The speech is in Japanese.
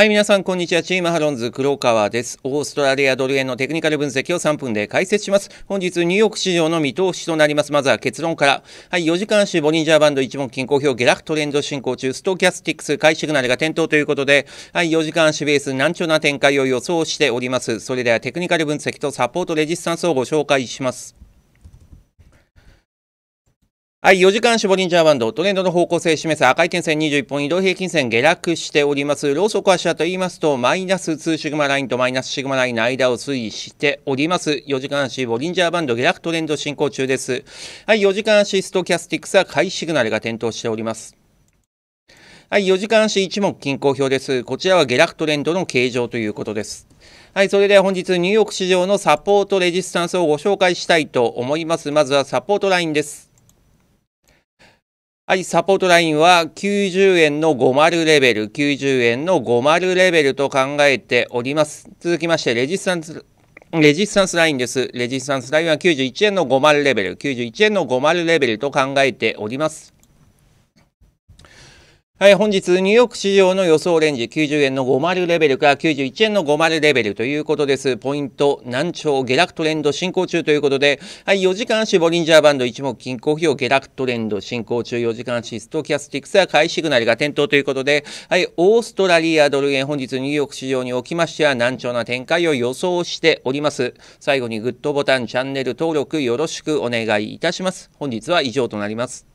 はい、皆さん、こんにちは。チームハロンズ、黒川です。オーストラリアドル円のテクニカル分析を3分で解説します。本日、ニューヨーク市場の見通しとなります。まずは結論から。はい、4時間足、ボリンジャーバンド一目均衡表、下落トレンド進行中、ストキャスティックス、買いシグナルが点灯ということで、はい、4時間足ベース、難聴な展開を予想しております。それでは、テクニカル分析とサポートレジスタンスをご紹介します。はい、4時間絞りンジャーバンド、トレンドの方向性示す赤い点線21本移動平均線下落しております。ローソク足と言いますと、マイナス2シグマラインとマイナスシグマラインの間を推移しております。4時間足ボリンジャーバンド下落トレンド進行中です。はい、4時間足ストキャスティックスは買いシグナルが点灯しております。はい、4時間足一目均衡表です。こちらは下落トレンドの形状ということです。はい、それでは本日ニューヨーク市場のサポートレジスタンスをご紹介したいと思います。まずはサポートラインです。はい、サポートラインは90円の50レベル、90円の50レベルと考えております。続きまして、レジスタンス、レジスタンスラインです。レジスタンスラインは91円の50レベル、91円の50レベルと考えております。はい、本日、ニューヨーク市場の予想レンジ、90円の50レベルから91円の50レベルということです。ポイント、難聴、下落トレンド進行中ということで、はい、4時間足、ボリンジャーバンド、一目均衡表、下落トレンド進行中、4時間足、ストキャスティクスや買いシグナルが点灯ということで、はい、オーストラリアドル円、本日、ニューヨーク市場におきましては、難聴な展開を予想しております。最後にグッドボタン、チャンネル登録、よろしくお願いいたします。本日は以上となります。